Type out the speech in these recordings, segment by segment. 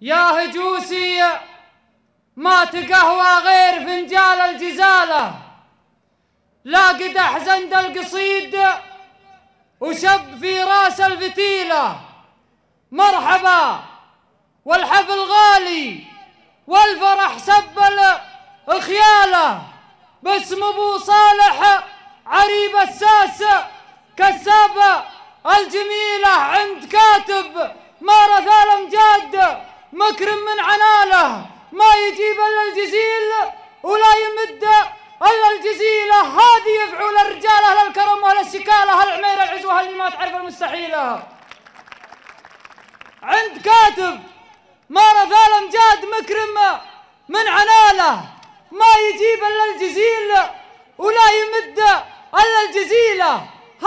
يا هجوسي ما تقهوى غير فنجال الجزالة لا قدح زند القصيد وشب في راس الفتيلة مرحبا والحفل غالي والفرح سبل خياله باسم ابو صالح عريب الساس كسابة الجميلة عند كاتب ما رثى الامجاد مكر من عناله ما يجيب الا الجزيل ولا يمد الا الجزيله هذه يدعو الرجال اهل الكرم واهل الشكاله اهل العميره العزوه اللي ما تعرف المستحيله عند كاتب ما رذال امجاد مكرم من عناله ما يجيب الا الجزيل ولا يمد الا الجزيله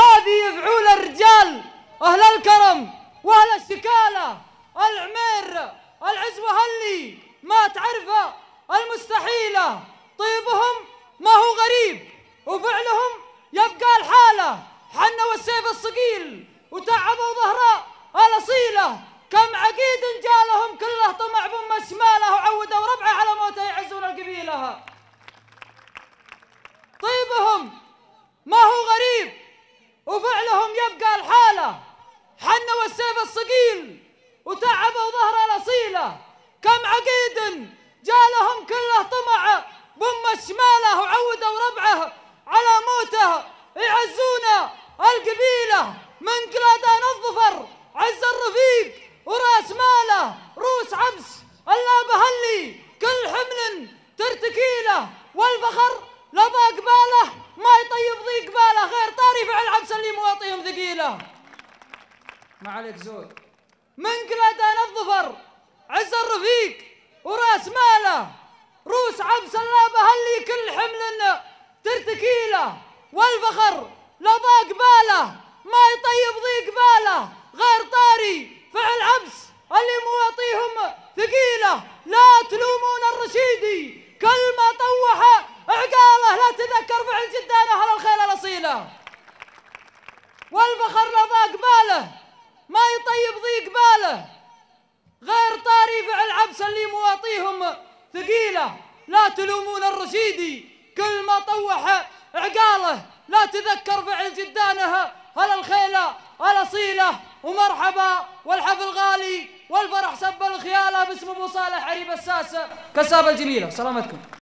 هذه يفعول الرجال اهل الكرم واهل الشكاله العمير العزوة هلي ما تعرفه المستحيلة طيبهم ما هو غريب وفعلهم يبقى الحالة حنا والسيف الصقيل وتعبوا ظهره الأصيلة كم عقيد جالهم كله طمع بم شماله وعودوا ربعه على موته يعزون القبيلة طيبهم ما هو غريب وفعلهم يبقى الحالة حنا والسيف الصقيل وتعبوا ظهره الأصيلة كم عقيد جالهم كله طمع بم شماله وعودوا ربعه على موته يعزون القبيله من قلادان الظفر عز الرفيق وراس ماله روس عبس الا بهلي كل حمل ترتكيله والفخر لضا قباله ما يطيب ضيق باله غير طاري فعل عبس اللي مواطيهم ثقيله ما عليك زود من قلادان الظفر عز الرفيق وراس ماله روس عم سلامه هلي كل حمل ترتكيله والفخر لا ضاق باله ما يطيب ضيق باله غير طاري فعل عبس اللي مواطيهم ثقيله لا تلومون الرشيدي كل ما طوح عقاله لا تذكر فعل جدان اهل الخيل الاصيله والفخر لا ضاق باله ما يطيب ضيق باله لا تلومون الرشيدي كل ما طوح عقاله لا تذكر فعل جدانها هلا الخيلة هلا صيلة ومرحبا والحفل غالي والفرح سب الخيالة باسم ابو صالح عريب الساسة كساب الجميلة سلامتكم